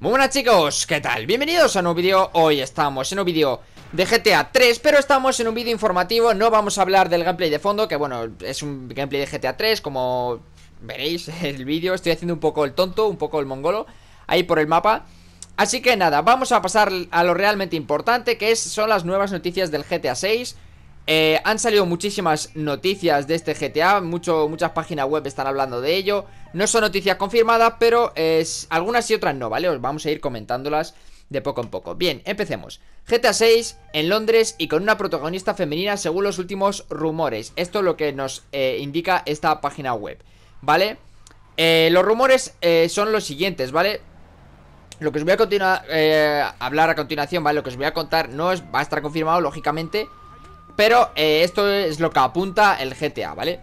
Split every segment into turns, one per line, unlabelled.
Muy buenas chicos, ¿qué tal? Bienvenidos a un nuevo vídeo, hoy estamos en un vídeo de GTA 3 Pero estamos en un vídeo informativo, no vamos a hablar del gameplay de fondo Que bueno, es un gameplay de GTA 3, como veréis el vídeo Estoy haciendo un poco el tonto, un poco el mongolo, ahí por el mapa Así que nada, vamos a pasar a lo realmente importante Que son las nuevas noticias del GTA 6 eh, han salido muchísimas noticias de este GTA, mucho, muchas páginas web están hablando de ello. No son noticias confirmadas, pero es algunas y otras no, ¿vale? Os vamos a ir comentándolas de poco en poco. Bien, empecemos. GTA 6 en Londres y con una protagonista femenina según los últimos rumores. Esto es lo que nos eh, indica esta página web, ¿vale? Eh, los rumores son los siguientes, ¿vale? Lo que os voy a continuar, hablar a continuación, ¿vale? Lo que os voy a contar no es, va a estar confirmado, lógicamente. Pero eh, esto es lo que apunta el GTA, ¿vale?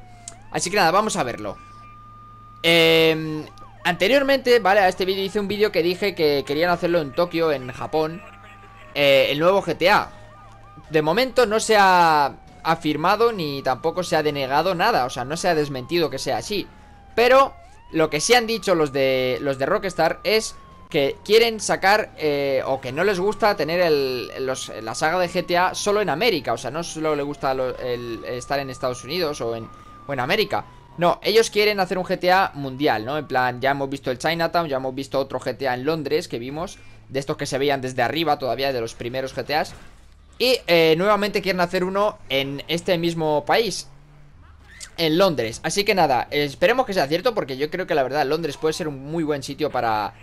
Así que nada, vamos a verlo em, Anteriormente, ¿vale? A este vídeo hice un vídeo que dije que querían hacerlo en Tokio, en Japón eh, El nuevo GTA De momento no se ha afirmado ni tampoco se ha denegado nada O sea, no se ha desmentido que sea así Pero lo que sí han dicho los de, los de Rockstar es que quieren sacar eh, o que no les gusta tener la saga de GTA solo en América. O sea, no solo les gusta estar en Estados Unidos o en, América. No, ellos quieren hacer un GTA mundial, ¿no? En plan, ya hemos visto el Chinatown, ya hemos visto otro GTA en Londres que vimos, de estos que se veían desde arriba todavía, de los primeros GTAs. Y eh, nuevamente quieren hacer uno en este mismo país, en Londres. Así que nada, esperemos que sea cierto porque yo creo que la verdad Londres puede ser un muy buen sitio para,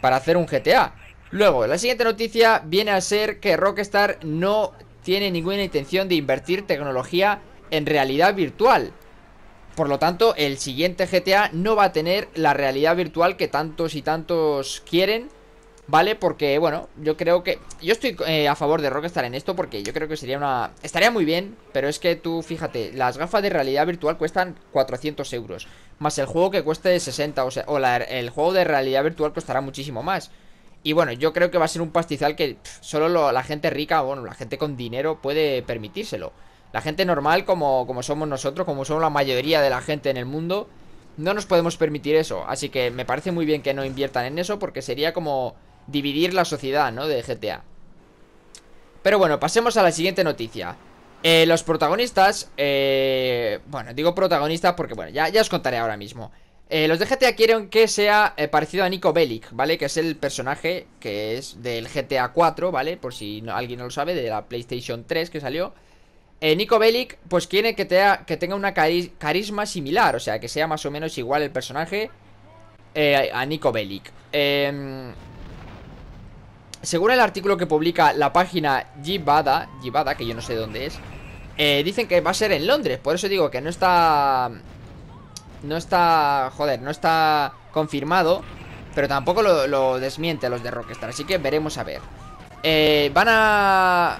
para hacer un GTA. Luego, la siguiente noticia viene a ser que Rockstar no tiene ninguna intención de invertir tecnología en realidad virtual. Por lo tanto, el siguiente GTA no va a tener la realidad virtual que tantos y tantos quieren ¿Vale? Porque, bueno, yo creo que... Yo estoy eh, a favor de Rockstar en esto porque yo creo que sería una... Estaría muy bien, pero es que tú, fíjate, las gafas de realidad virtual cuestan 400 euros. Más el juego que cueste 60, o sea, o el juego de realidad virtual costará muchísimo más. Y bueno, yo creo que va a ser un pastizal que solo la gente rica, bueno, la gente con dinero puede permitírselo. La gente normal, como, como somos nosotros, como somos la mayoría de la gente en el mundo, no nos podemos permitir eso. Así que me parece muy bien que no inviertan en eso porque sería como dividir la sociedad, ¿no? De GTA. Pero bueno, pasemos a la siguiente noticia. Eh, los protagonistas, eh, bueno, digo protagonistas porque, bueno, ya, ya os contaré ahora mismo. Eh, los de GTA quieren que sea eh, parecido a Nico Bellic, ¿vale? Que es el personaje que es del GTA 4, ¿vale? Por si alguien no lo sabe, de la PlayStation 3 que salió. Nico Bellic, pues quiere que, te que tenga una carisma similar, o sea, que sea más o menos igual el personaje a Nico Bellic. Eh, según el artículo que publica la página Gibada que yo no sé dónde es, eh, dicen que va a ser en Londres. Por eso digo que no está... No está... Joder, no está confirmado. Pero tampoco lo, desmiente los de Rockstar. Así que veremos a ver. Eh, van a...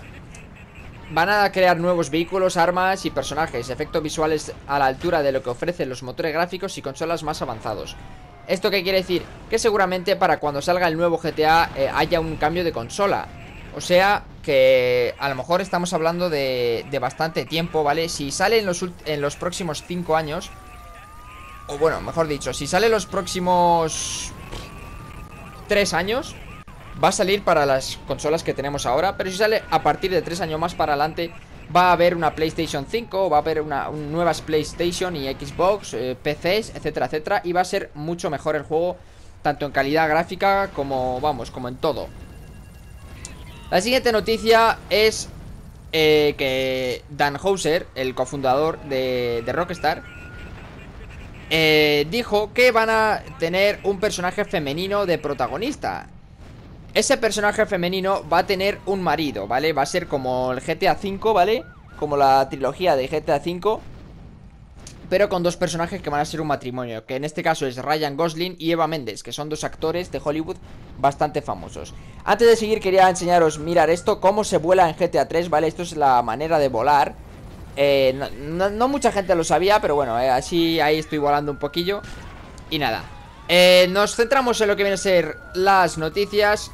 Van a crear nuevos vehículos, armas y personajes, efectos visuales a la altura de lo que ofrecen los motores gráficos y consolas más avanzados. ¿Esto qué quiere decir? Que seguramente para cuando salga el nuevo GTA eh, haya un cambio de consola. O sea que a lo mejor estamos hablando de, bastante tiempo, ¿vale? Si sale en los, en los próximos 5 años, o bueno, mejor dicho, si sale los próximos 3 años, va a salir para las consolas que tenemos ahora, pero si sale a partir de 3 años más para adelante, va a haber una PlayStation 5, va a haber una, nuevas PlayStation y Xbox, eh, PCs, etcétera, etcétera. Y va a ser mucho mejor el juego, tanto en calidad gráfica como, vamos, como en todo. La siguiente noticia es eh, que Dan Houser, el cofundador de, Rockstar, eh, dijo que van a tener un personaje femenino de protagonista. Ese personaje femenino va a tener un marido, ¿vale? Va a ser como el GTA V, ¿vale? Como la trilogía de GTA V Pero con dos personajes que van a ser un matrimonio Que en este caso es Ryan Gosling y Eva Méndez Que son dos actores de Hollywood bastante famosos Antes de seguir quería enseñaros, mirar esto Cómo se vuela en GTA 3, ¿vale? Esto es la manera de volar eh, no, mucha gente lo sabía, pero bueno, eh, así ahí estoy volando un poquillo Y nada, eh, nos centramos en lo que viene a ser las noticias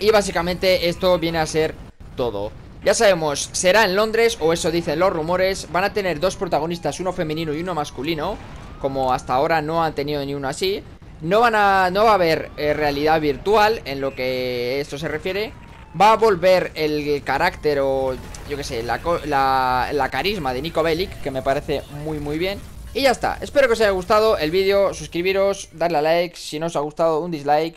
y básicamente esto viene a ser todo. Ya sabemos, será en Londres, o eso dicen los rumores. Van a tener dos protagonistas, uno femenino y uno masculino. Como hasta ahora no han tenido ni uno así. No, van a, no va a haber eh, realidad virtual en lo que esto se refiere. Va a volver el carácter o, yo que sé, la, la, la carisma de Nico Bellic, que me parece muy, muy bien. Y ya está, espero que os haya gustado el vídeo, suscribiros, darle a like, si no os ha gustado un dislike